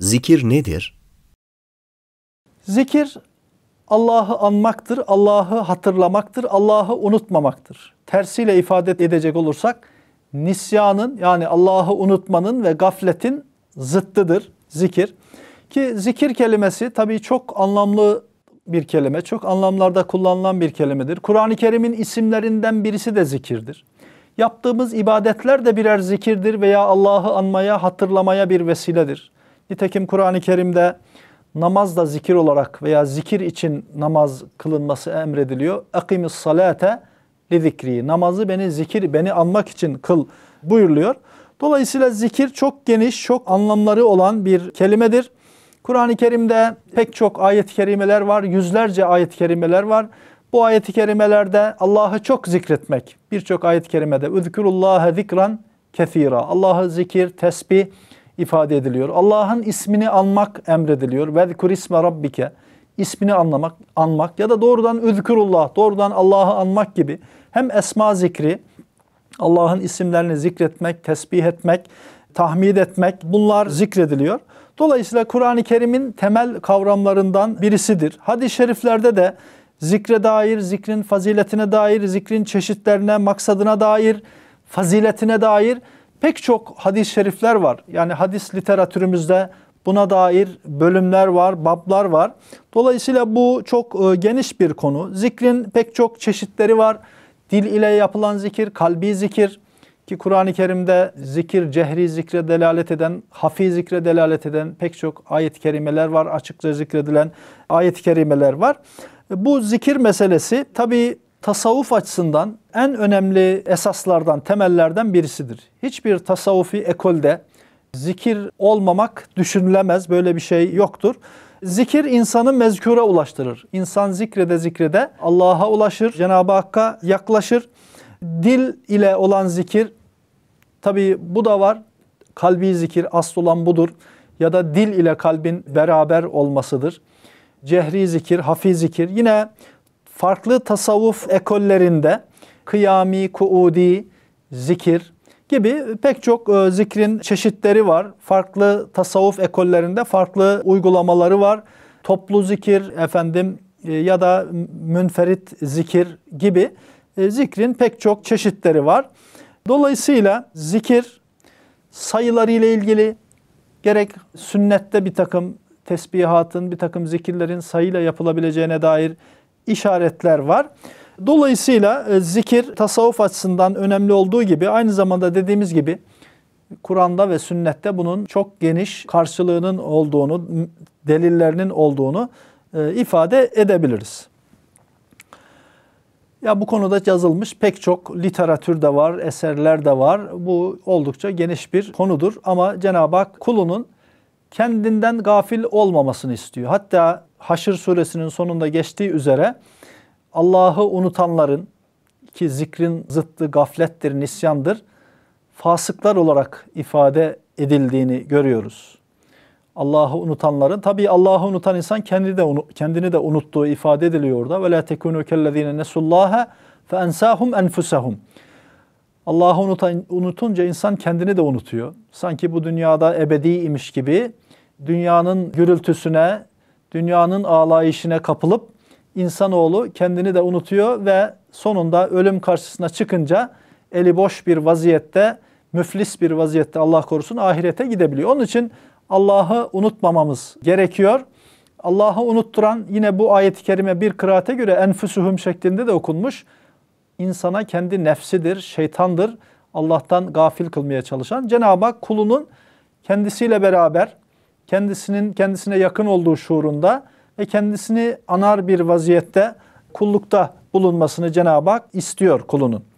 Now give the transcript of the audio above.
Zikir nedir? Zikir Allah'ı anmaktır, Allah'ı hatırlamaktır, Allah'ı unutmamaktır. Tersiyle ifade edecek olursak nisyanın yani Allah'ı unutmanın ve gafletin zıttıdır zikir. Ki zikir kelimesi tabii çok anlamlı bir kelime, çok anlamlarda kullanılan bir kelimedir. Kur'an-ı Kerim'in isimlerinden birisi de zikirdir. Yaptığımız ibadetler de birer zikirdir veya Allah'ı anmaya, hatırlamaya bir vesiledir. Nitekim Kur'an-ı Kerim'de namaz da zikir olarak veya zikir için namaz kılınması emrediliyor. Akimis salate li zikri. Namazı beni zikir, beni anmak için kıl buyuruluyor. Dolayısıyla zikir çok geniş, çok anlamları olan bir kelimedir. Kur'an-ı Kerim'de pek çok ayet-i kerimeler var, yüzlerce ayet-i kerimeler var. Bu ayet-i kerimelerde Allah'ı çok zikretmek, birçok ayet-i kerimede اُذْكُرُ zikran kethira. Allah'ı zikir, tesbih, ifade ediliyor. Allah'ın ismini anmak emrediliyor. Vezkur isme rabbike. ismini anlamak, anmak ya da doğrudan üzkürullah, doğrudan Allah'ı anmak gibi hem esma zikri, Allah'ın isimlerini zikretmek, tesbih etmek, tahmid etmek bunlar zikrediliyor. Dolayısıyla Kur'an-ı Kerim'in temel kavramlarından birisidir. Hadis-i şeriflerde de zikre dair, zikrin faziletine dair, zikrin çeşitlerine, maksadına dair, faziletine dair pek çok hadis-i şerifler var. Yani hadis literatürümüzde buna dair bölümler var, bablar var. Dolayısıyla bu çok e, geniş bir konu. Zikrin pek çok çeşitleri var. Dil ile yapılan zikir, kalbi zikir ki Kur'an-ı Kerim'de zikir, cehri zikre delalet eden, hafi zikre delalet eden pek çok ayet-i kerimeler var. Açıkça zikredilen ayet-i kerimeler var. E, bu zikir meselesi tabii tasavvuf açısından en önemli esaslardan, temellerden birisidir. Hiçbir tasavvufi ekolde zikir olmamak düşünülemez, böyle bir şey yoktur. Zikir insanı mezkure ulaştırır. İnsan zikrede zikrede Allah'a ulaşır, Cenab-ı Hakk'a yaklaşır. Dil ile olan zikir, tabi bu da var. Kalbi zikir asıl olan budur. Ya da dil ile kalbin beraber olmasıdır. Cehri zikir, hafi zikir. Yine farklı tasavvuf ekollerinde kıyami, kuudi, zikir gibi pek çok e, zikrin çeşitleri var. Farklı tasavvuf ekollerinde farklı uygulamaları var. Toplu zikir efendim e, ya da münferit zikir gibi e, zikrin pek çok çeşitleri var. Dolayısıyla zikir sayıları ile ilgili gerek sünnette bir takım tesbihatın, bir takım zikirlerin sayıyla yapılabileceğine dair işaretler var. Dolayısıyla e, zikir tasavvuf açısından önemli olduğu gibi aynı zamanda dediğimiz gibi Kur'an'da ve sünnette bunun çok geniş karşılığının olduğunu, delillerinin olduğunu e, ifade edebiliriz. Ya bu konuda yazılmış pek çok literatür de var, eserler de var. Bu oldukça geniş bir konudur ama Cenab-ı Hak kulunun kendinden gafil olmamasını istiyor. Hatta Haşr suresinin sonunda geçtiği üzere Allah'ı unutanların ki zikrin zıttı gaflettir, nisyandır fasıklar olarak ifade edildiğini görüyoruz. Allah'ı unutanların tabii Allah'ı unutan insan kendini de kendini de unuttuğu ifade ediliyor orada. Ve la tekunu kellezine nesullaha fe ensahum enfusahum. Allah'ı unutan, unutunca insan kendini de unutuyor. Sanki bu dünyada ebediymiş gibi dünyanın gürültüsüne, dünyanın ağlayışına kapılıp insanoğlu kendini de unutuyor ve sonunda ölüm karşısına çıkınca eli boş bir vaziyette, müflis bir vaziyette Allah korusun ahirete gidebiliyor. Onun için Allah'ı unutmamamız gerekiyor. Allah'ı unutturan yine bu ayet-i kerime bir kıraate göre enfüsuhum şeklinde de okunmuş. İnsana kendi nefsidir, şeytandır. Allah'tan gafil kılmaya çalışan Cenab-ı Hak kulunun kendisiyle beraber kendisinin kendisine yakın olduğu şuurunda ve kendisini anar bir vaziyette kullukta bulunmasını Cenab-ı Hak istiyor kulunun.